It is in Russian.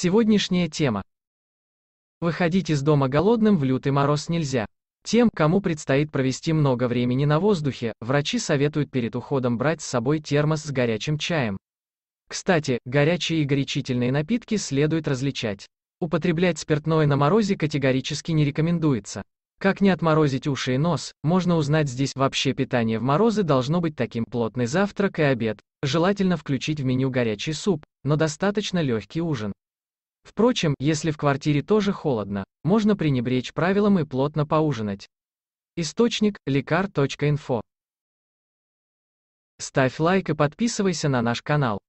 Сегодняшняя тема. Выходить из дома голодным в лютый мороз нельзя. Тем, кому предстоит провести много времени на воздухе, врачи советуют перед уходом брать с собой термос с горячим чаем. Кстати, горячие и горячительные напитки следует различать. Употреблять спиртное на морозе категорически не рекомендуется. Как не отморозить уши и нос, можно узнать здесь. Вообще питание в морозы должно быть таким плотный завтрак и обед. Желательно включить в меню горячий суп, но достаточно легкий ужин. Впрочем, если в квартире тоже холодно, можно пренебречь правилам и плотно поужинать. Источник – лекар.инфо. Ставь лайк и подписывайся на наш канал.